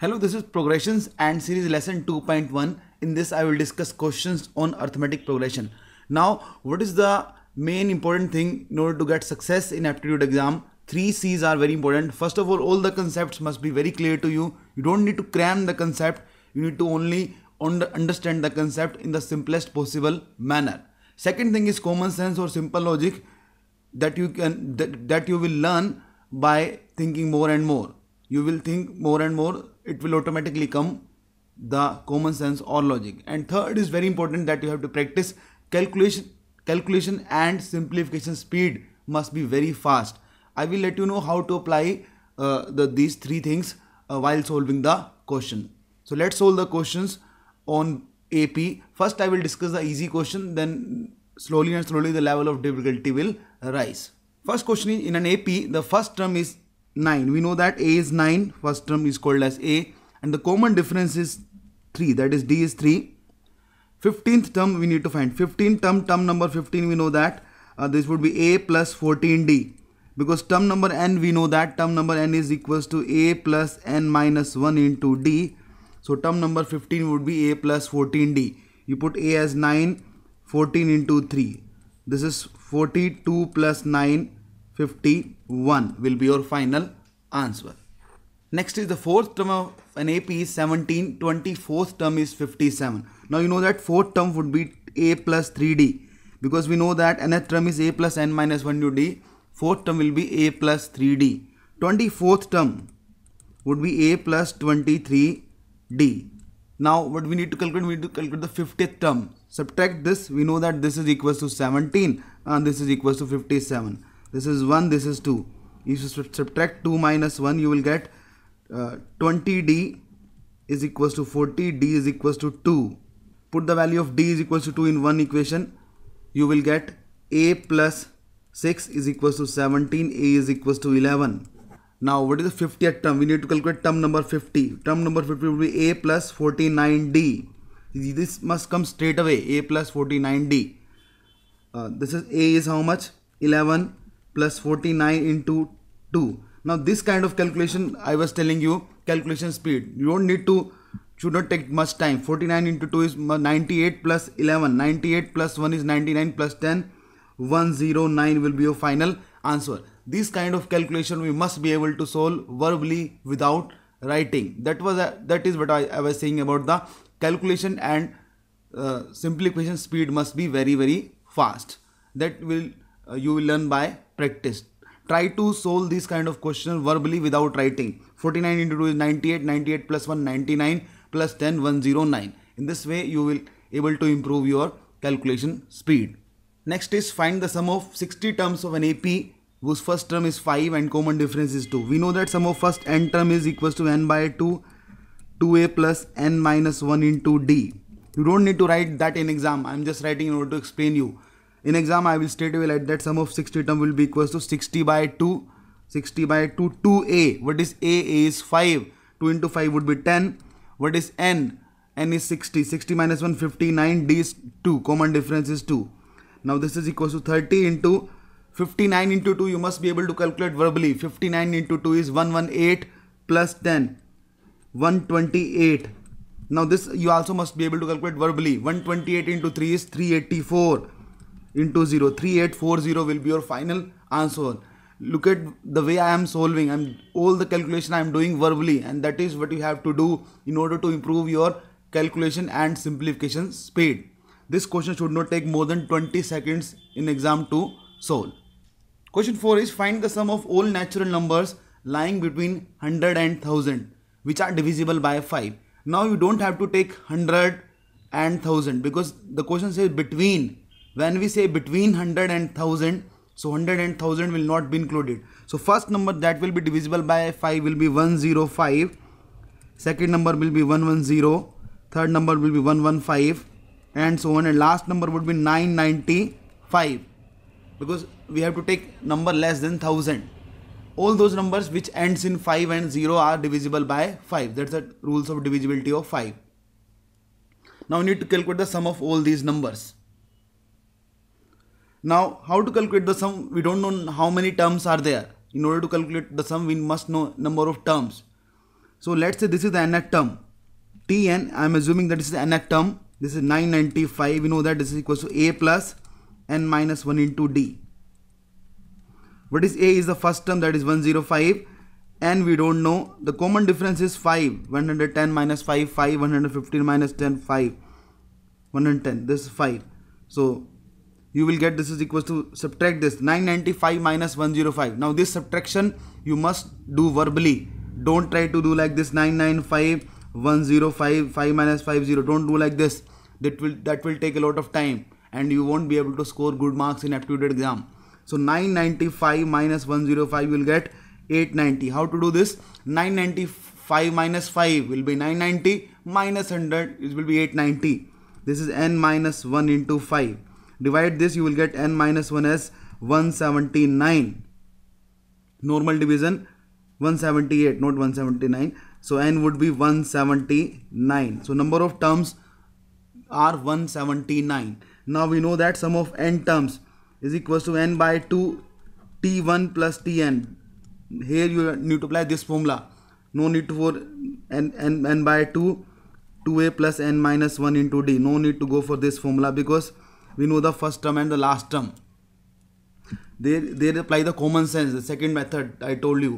Hello, this is Progressions and Series Lesson 2.1. In this, I will discuss questions on arithmetic progression. Now, what is the main important thing in order to get success in aptitude exam? Three C's are very important. First of all, all the concepts must be very clear to you. You don't need to cram the concept. You need to only understand the concept in the simplest possible manner. Second thing is common sense or simple logic that you can that, that you will learn by thinking more and more. You will think more and more it will automatically come the common sense or logic and third is very important that you have to practice calculation calculation and simplification speed must be very fast i will let you know how to apply uh, the these three things uh, while solving the question so let's solve the questions on ap first i will discuss the easy question then slowly and slowly the level of difficulty will rise first question in an ap the first term is 9. We know that A is 9, first term is called as A and the common difference is 3 that is D is 3. 15th term we need to find. 15 term, term number 15 we know that uh, this would be A plus 14D because term number n we know that term number n is equals to a plus n minus 1 into d so term number 15 would be a plus 14d you put a as 9 14 into 3 this is 42 plus 9 51 will be your final answer. Next is the fourth term of an AP is 17, 24th term is 57. Now you know that fourth term would be A plus 3D because we know that nth term is A plus n minus 1 to D. Fourth term will be A plus 3D. 24th term would be A plus 23D. Now what we need to calculate, we need to calculate the 50th term. Subtract this, we know that this is equal to 17 and this is equal to 57 this is 1 this is 2 if you subtract 2 minus 1 you will get uh, 20d is equals to 40 d is equals to 2 put the value of d is equals to 2 in one equation you will get a plus 6 is equals to 17 a is equals to 11 now what is the 50th term we need to calculate term number 50 term number 50 will be a plus 49d this must come straight away a plus 49d uh, this is a is how much 11 plus 49 into 2. Now this kind of calculation I was telling you calculation speed. You don't need to should not take much time. 49 into 2 is 98 plus 11. 98 plus 1 is 99 plus 10. 109 will be your final answer. This kind of calculation we must be able to solve verbally without writing. That was a, that is what I, I was saying about the calculation and uh, simplification speed must be very very fast. That will uh, you will learn by practice try to solve this kind of question verbally without writing 49 into 2 is 98 98 plus 1 99 plus 10 109 in this way you will able to improve your calculation speed next is find the sum of 60 terms of an ap whose first term is 5 and common difference is 2 we know that sum of first n term is equals to n by 2 2a plus n minus 1 into d you don't need to write that in exam i'm just writing in order to explain you in exam I will straight away write that sum of 60 term will be equals to 60 by 2 60 by 2 2a what is a a is 5 2 into 5 would be 10 what is n n is 60 60 minus 1 59 d is 2 common difference is 2 now this is equals to 30 into 59 into 2 you must be able to calculate verbally 59 into 2 is 118 plus 10 128 now this you also must be able to calculate verbally 128 into 3 is 384 into 0 3840 will be your final answer look at the way i am solving i'm all the calculation i'm doing verbally and that is what you have to do in order to improve your calculation and simplification speed this question should not take more than 20 seconds in exam to solve question 4 is find the sum of all natural numbers lying between 100 and 1000 which are divisible by 5 now you don't have to take 100 and 1000 because the question says between when we say between 100 and 1000 so 100 and 1000 will not be included so first number that will be divisible by 5 will be 105 second number will be 110 third number will be 115 and so on and last number would be 995 because we have to take number less than 1000 all those numbers which ends in 5 and 0 are divisible by 5 that's the rules of divisibility of 5 now we need to calculate the sum of all these numbers now, how to calculate the sum? We don't know how many terms are there. In order to calculate the sum, we must know number of terms. So let's say this is the nth term. Tn, I'm assuming that this is the nth term. This is 995. We know that this is equal to a plus n minus 1 into d. What is a is the first term that is 105 and we don't know. The common difference is 5. 110 minus 5, 5. 115 minus 10, 5. 110. This is 5. So you will get this is equals to subtract this 995 minus 105 now this subtraction you must do verbally don't try to do like this 995 105 5 minus 50 don't do like this that will that will take a lot of time and you won't be able to score good marks in aptitude exam so 995 minus 105 will get 890 how to do this 995 minus 5 will be 990 minus 100 it will be 890 this is n minus 1 into 5 divide this you will get n minus 1 as 179 normal division 178 not 179 so n would be 179 so number of terms are 179 now we know that sum of n terms is equals to n by 2 t1 plus tn here you need to apply this formula no need for n n n by 2 2a plus n minus 1 into d no need to go for this formula because we know the first term and the last term they they apply the common sense the second method i told you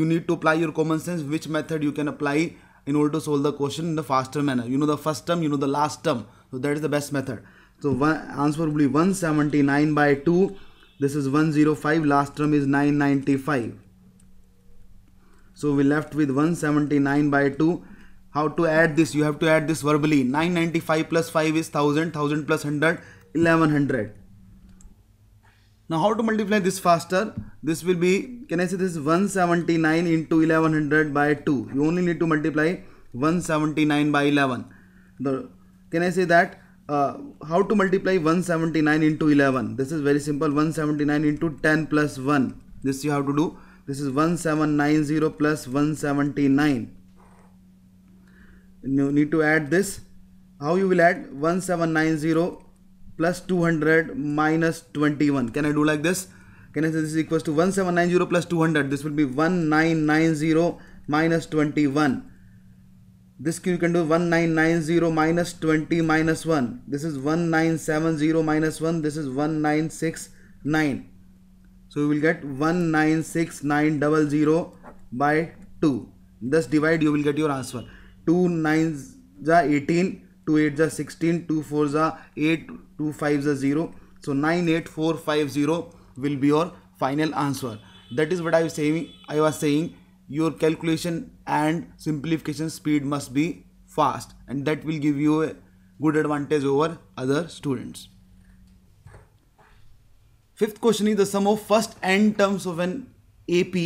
you need to apply your common sense which method you can apply in order to solve the question in the faster manner you know the first term you know the last term so that is the best method so one answer will be 179 by 2 this is 105 last term is 995 so we left with 179 by 2 how to add this you have to add this verbally 995 plus 5 is 1000 1000 plus 100 1100 now how to multiply this faster this will be can i say this 179 into 1100 by 2 you only need to multiply 179 by 11 the can i say that uh, how to multiply 179 into 11 this is very simple 179 into 10 plus 1 this you have to do this is 1790 plus 179 you need to add this how you will add 1790 plus 200 minus 21. Can I do like this? Can I say this is equals to 1790 plus 200? This will be 1990 minus 21. This you can do 1990 minus 20 minus 1. This is 1970 minus 1. This is 1969. So we will get 196900 by 2. Thus divide you will get your answer. 2 9s 18 2 8s are 16, 2 4s are 8, 2 5s are 0. So 9, 8, 4, 5, 0 will be your final answer. That is what I was saying. I was saying your calculation and simplification speed must be fast and that will give you a good advantage over other students. Fifth question is the sum of first n terms of an AP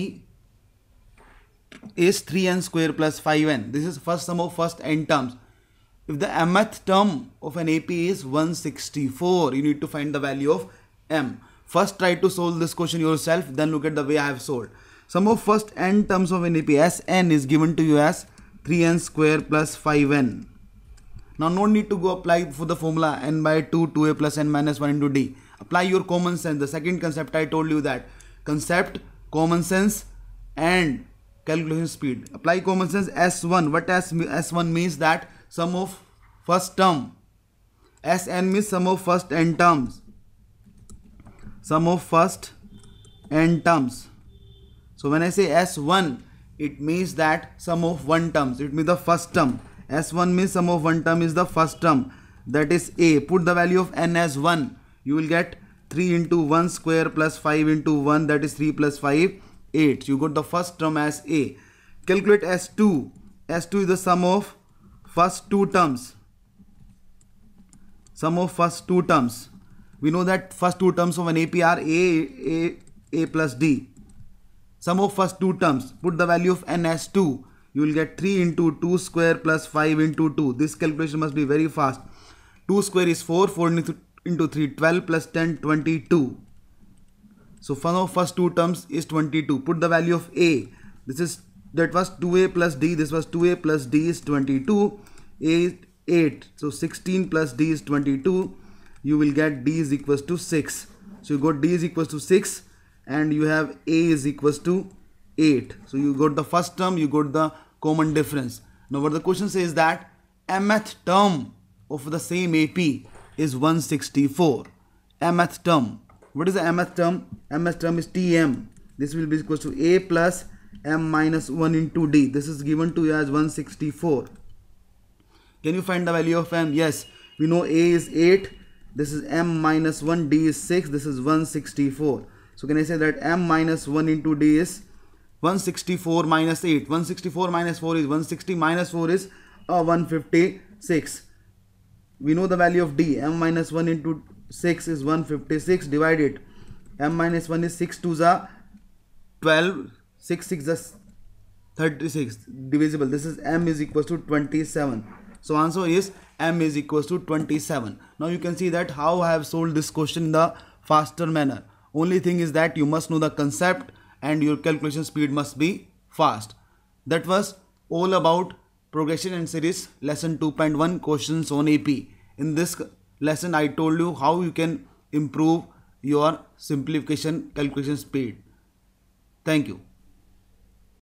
is 3n square plus 5n. This is first sum of first n terms if the mth term of an AP is 164, you need to find the value of m. First try to solve this question yourself, then look at the way I have solved. Sum of first n terms of an AP, S n n is given to you as 3n square plus 5n. Now no need to go apply for the formula n by 2, 2a plus n minus 1 into d. Apply your common sense, the second concept I told you that. Concept, common sense and calculation speed. Apply common sense S1. What S1 means that sum of first term. Sn means sum of first n terms. Sum of first n terms. So when I say S1, it means that sum of one terms. It means the first term. S1 means sum of one term is the first term. That is A. Put the value of n as 1. You will get 3 into 1 square plus 5 into 1 that is 3 plus 5 8 you got the first term as a calculate s2 s2 is the sum of first two terms sum of first two terms. We know that first two terms of an AP are A, A, A plus D. Sum of first two terms, put the value of n as 2. You will get 3 into 2 square plus 5 into 2. This calculation must be very fast. 2 square is 4, 4 into, into 3, 12 plus 10, 22. So sum of first two terms is 22. Put the value of A. This is that was 2a plus d this was 2a plus d is 22 a 8 so 16 plus d is 22 you will get d is equals to 6 so you got d is equals to 6 and you have a is equals to 8 so you got the first term you got the common difference now what the question says that mth term of the same ap is 164 mth term what is the mth term mth term is tm this will be equals to a plus m minus 1 into d this is given to you as 164 can you find the value of m? Yes, we know a is 8. This is m minus 1. d is 6. This is 164. So can I say that m minus 1 into d is 164 minus 8. 164 minus 4 is 160 minus 4 is uh, 156. We know the value of d. m minus 1 into 6 is 156 divided. m minus 1 is 6 to the 12. 6 6 is 36 divisible. This is m is equal to 27. So answer is M is equals to 27. Now you can see that how I have solved this question in the faster manner. Only thing is that you must know the concept and your calculation speed must be fast. That was all about progression and series lesson 2.1 questions on AP. In this lesson I told you how you can improve your simplification calculation speed. Thank you.